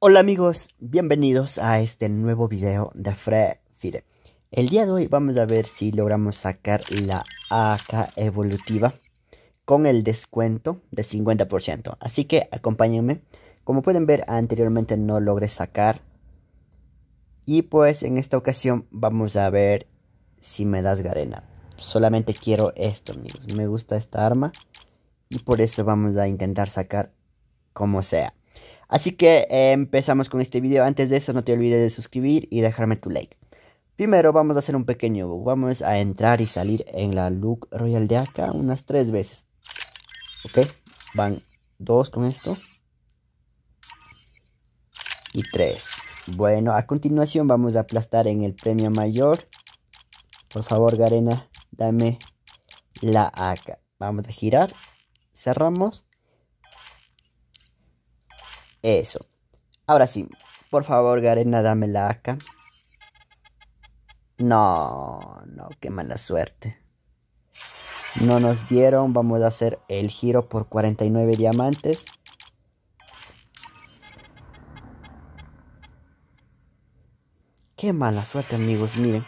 Hola amigos, bienvenidos a este nuevo video de Fred Fire. El día de hoy vamos a ver si logramos sacar la AK evolutiva con el descuento de 50%. Así que acompáñenme. Como pueden ver anteriormente no logré sacar. Y pues en esta ocasión vamos a ver si me das garena. Solamente quiero esto amigos, me gusta esta arma. Y por eso vamos a intentar sacar como sea. Así que eh, empezamos con este video. Antes de eso no te olvides de suscribir y dejarme tu like. Primero vamos a hacer un pequeño Vamos a entrar y salir en la look royal de acá unas tres veces. Ok, van dos con esto. Y tres. Bueno, a continuación vamos a aplastar en el premio mayor. Por favor, Garena, dame la acá. Vamos a girar. Cerramos. Eso. Ahora sí. Por favor, Garena, dame la No, no, qué mala suerte. No nos dieron. Vamos a hacer el giro por 49 diamantes. Qué mala suerte, amigos, miren.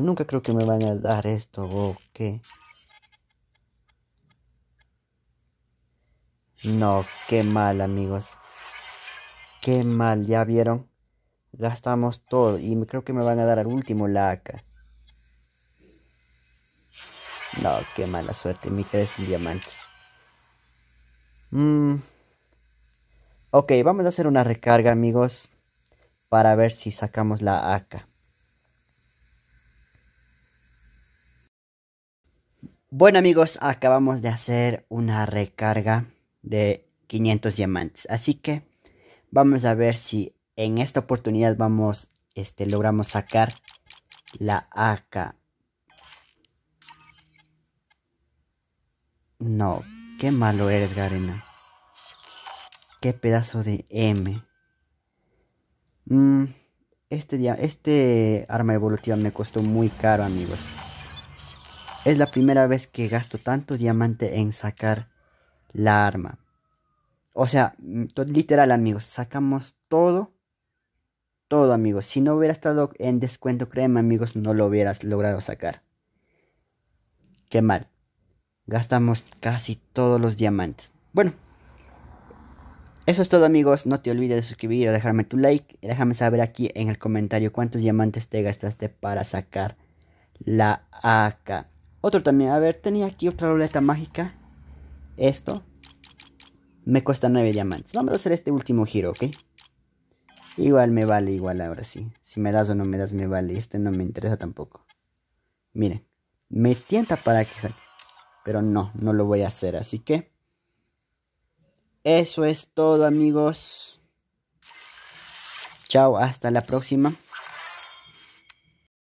nunca creo que me van a dar esto o qué. No, qué mal amigos. Qué mal, ya vieron. Gastamos todo y creo que me van a dar al último la AK. No, qué mala suerte, me quedé sin diamantes. Mm. Ok, vamos a hacer una recarga amigos para ver si sacamos la AK. Bueno amigos, acabamos de hacer una recarga de 500 diamantes. Así que vamos a ver si en esta oportunidad vamos, este, logramos sacar la AK. No, qué malo eres, Garena. Qué pedazo de M. Mm, este, este arma evolutiva me costó muy caro, amigos. Es la primera vez que gasto tanto diamante en sacar la arma. O sea, mm, literal, amigos, sacamos todo. Todo, amigos. Si no hubiera estado en descuento, créeme, amigos, no lo hubieras logrado sacar. Qué mal. Gastamos casi todos los diamantes. Bueno, eso es todo, amigos. No te olvides de suscribir dejarme tu like. Y déjame saber aquí en el comentario cuántos diamantes te gastaste para sacar la AK. Otro también. A ver, tenía aquí otra ruleta mágica. Esto me cuesta 9 diamantes. Vamos a hacer este último giro, ¿ok? Igual me vale, igual ahora sí. Si me das o no me das, me vale. Este no me interesa tampoco. Miren, me tienta para que salga. Pero no, no lo voy a hacer. Así que... Eso es todo, amigos. Chao, hasta la próxima.